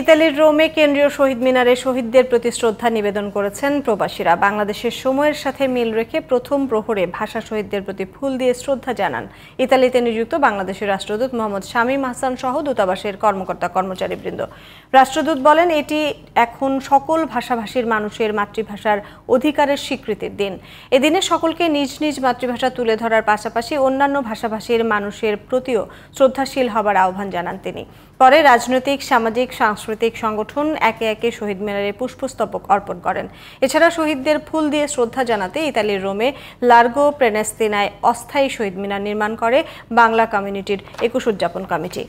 ইতালির রোমে কেন্দ্রীয় শহীদ মিনারে শহীদদের প্রতি শ্রদ্ধা নিবেদন করেছেন প্রবাসীরা বাংলাদেশের সময়ের সাথে মিল রেখে প্রথম প্রহরে ভাষা শহীদদের প্রতি ফুল দিয়ে শ্রদ্ধা জানান ইতালিতে নিযুক্ত বাংলাদেশের রাষ্ট্রদূত মোহাম্মদ শামীম হাসান সহ দূতাবাসের কর্মকর্তা কর্মচারীবৃন্দ রাষ্ট্রদূত বলেন এটি এখন সকল ভাষাভাষীর মানুষের মাতৃভাষার অধিকারের স্বীকৃতির দিন এদিনে সকলকে নিজ নিজ মাতৃভাষা তুলে ধরার পাশাপাশি অন্যান্য ভাষাভাষীর মানুষের প্রতিও শ্রদ্ধাশীল হবার আহ্বান জানান তিনি পরে রাজনৈতিক সামাজিক সাংস্কৃতিক সাংস্কৃতিক সংগঠন একে একে শহীদ মিনারে পুষ্পস্তবক অর্পণ করেন এছাড়া শহীদদের ফুল দিয়ে শ্রদ্ধা জানাতে ইতালির রোমে লার্গো প্রেনেস্তিনায় অস্থায়ী শহীদ মিনার নির্মাণ করে বাংলা কমিউনিটির একুশ উদযাপন কমিটি